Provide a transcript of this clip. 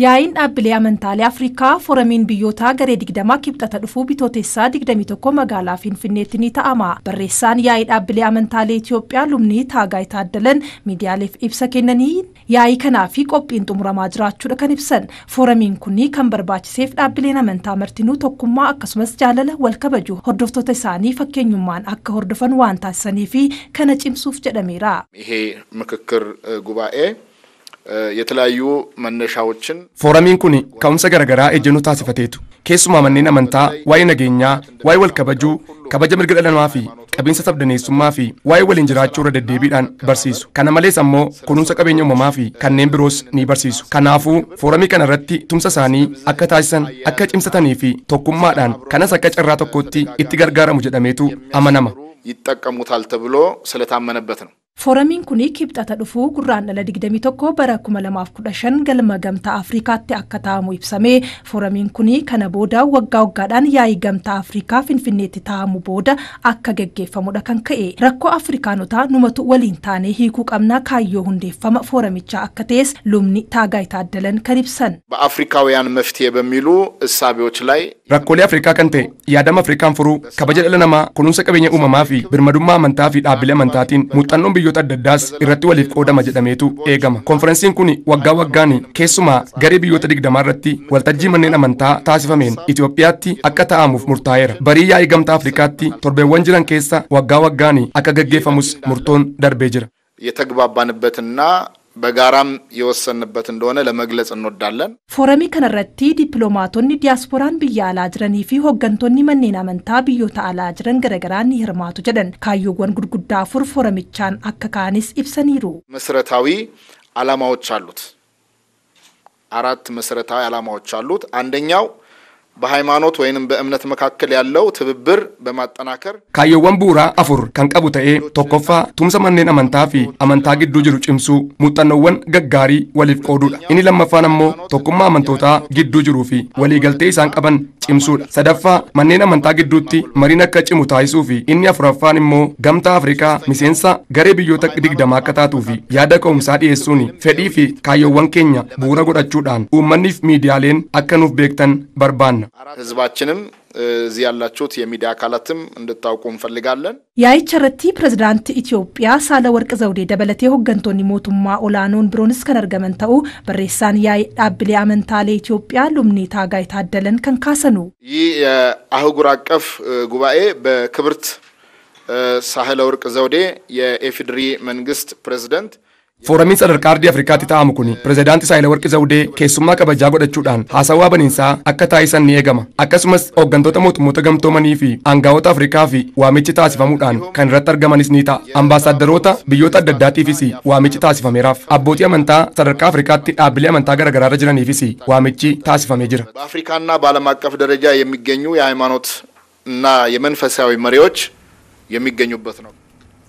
Yaa'iin dhaabbilee amantaalee Afrikaa foramiin biyyootaa garee digdamaa kibxata dhufuu bitootessaa 21 magaalaa Finfinneetti ni ta'ama. Barreessaan yaa'ii dhaabbilee amantaalee Itoophiyaa lubni Taagaay addalan miidiyaaleef ibsa kennanii yaa'ii kanaa fi qophiin xumuramaa jiraachuudha kan ibsan. Foramiin kun kan barbaachiseef dhaabbileen amantaa martinuu tokkummaa akkasumas jaalala wal kabaju hordoftoota isaanii fakkeenyummaan akka hordofan waan fi kana cimsuuf jedhameera. Fooramiin kun ka'umsa garaagaraa ejjennoo taasifateetu keessumaa manneen amantaa waa'ee nageenyaa waa'ee wal kabajuu kabaja mirga dhala fi qabiinsa sabdaneessummaa fi waa'ee waliin jiraachuu irra deddeebiidhaan barsiisu kana malees ammoo kunuunsa qabeenya uumamaa fi kanneen biroos ni barsiisu kanaafuu fooramii kana irratti tumsa isaanii akka taasisan akka cimsatanii fi tokkummaadhaan kanas akka carraa tokkotti itti gargaaramu jedhameetu amanama. Fooramiin kun Kibxata dhufuu gurraan 21 bara 2015 galma Gamtaa Afriikaatti akka taa'amu ibsamee fooramiin kun kana booda waggaa waggaadhaan yaa'ii Gamtaa Afriikaa Finfinneetti taa'amu booda akka gaggeeffamudha kan ka'e. Rakkoo afrikaanota numatu waliin taanee hiikuu qabnaa kaayyoo hundeeffama fooramichaa akka ta'es lubni Taagaayit Taaddalan kan ibsan. rakkoolee Afrikaa kan ta'e yaadama Afrikaan furuu kabaja dhala namaa kunuunsa qabeenya uumamaa fi birmadummaa amantaa fi amantaatiin biyyoota adda addaas irratti waliif qoodama jedhameetu eegama. Konferensiin kun waggaa waggaan keessumaa garee biyyoota digdamaa irratti waltajjii manneen amantaa taasifameen Itoophiyaatti akka ta'amuuf murtaa'eera. Barii yaa'ii gamtaa Afrikaatti torbeewwan jiran keessa waggaa waggaan akka gaggeeffamus murtoon darbee jira. በጋራም የወሰንበት እንደሆነ ለመግለጽ እንወዳለን። ፎረሚ ከነረቲ ዲፕሎማቶኒ ዲያስፖራን ብያ አላጅረን ጅረኒ ፊ ሆገንቶኒ መኔን አመንታ ብዮታ አላጅረን ገረገራን ይህርማቱ ጀደን ካዮወን ጉድጉዳ ፉር ፎረሚቻን አከካኒስ ኢብሰኒሩ መሰረታዊ አላማዎች አሉት። አራት መሰረታዊ አላማዎች አሉት። አንደኛው በሃይማኖት ወይንም በእምነት መካከል ያለው ትብብር በማጠናከር ካየወን ቡራ አፉር ከንቀቡ ተኤ ቶኮፋ ቱምሰ መኔን አመንታ ፊ አመንታ ግዱ ጅሩ ጭምሱ ሙጠኖወን inni lammaffaan ammoo tokkummaa amantoota gidduu jiruu fi waliigaltee isaan qaban cimsuudha sadaffaa manneen amantaa gidduutti mariin akka cimu taasisuu fi inni afuraffaan immoo gamtaa afrikaa miseensa garee biyyoota digdamaa akka taatuu fi yaada ka'umsaa dhiyeessuun fedhii fi kaayyoowwan keenya buura godhachuudhaan uummanniif miidiyaaleen akka nuuf beektan ነው። ህዝባችንም እዚህ ያላችሁት የሚዲያ አካላትም እንድታውቁ እንፈልጋለን። የአይቸረቲ ፕሬዝዳንት ኢትዮጵያ ሳለ ወርቅ ዘውዴ ደበለቴ ሆገንቶኒ ሞቱማ ኦላኖን ብሮንስ ከነርገመን ተኡ በሬሳን ያይ ዳብሌ አመንታሌ ኢትዮጵያ ሉምኔ ታጋይ ታደለን ከንካሰኑ ይህ የአህጉር አቀፍ ጉባኤ በክብርት ሳህለ ወርቅ ዘውዴ የኤፍድሪ መንግስት ፕሬዝደንት Fooramiin sadarkaa ardii Afrikaatti taa'amu kun saa'ila warqi Zawudee keessummaa kabajaa godhachuudhaan haasawaa baniinsaa akka taa'isan ni eegama. Akkasumas hooggantoota mootummoota gamtoomanii fi aangaa'ota Afrikaa fi waamichi taasifamuudhaan kan irratti argamanis ni ta'a. Ambaasaaddoroota biyyoota adda addaatiifis waamichi taasifameeraaf. Abbootii amantaa sadarkaa Afrikaatti dhaabbilee amantaa garaagaraa jiraniifis waamichi taasifamee jira. በአፍሪካና በዓለም አቀፍ ደረጃ የሚገኙ የሃይማኖት እና የመንፈሳዊ መሪዎች